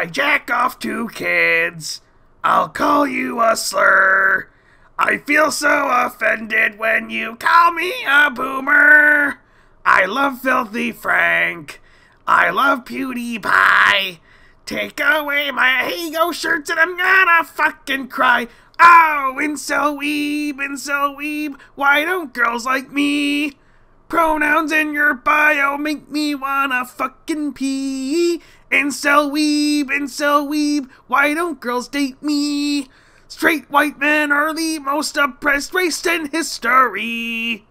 I jack off two kids, I'll call you a slur. I feel so offended when you call me a boomer. I love Filthy Frank. I love PewDiePie. Take away my Hago shirts and I'm gonna fucking cry. Oh, and so weeb, and so weeb, why don't girls like me Pronouns in your bio make me wanna fucking pee. And sell weeb, and weeb, why don't girls date me? Straight white men are the most oppressed race in history.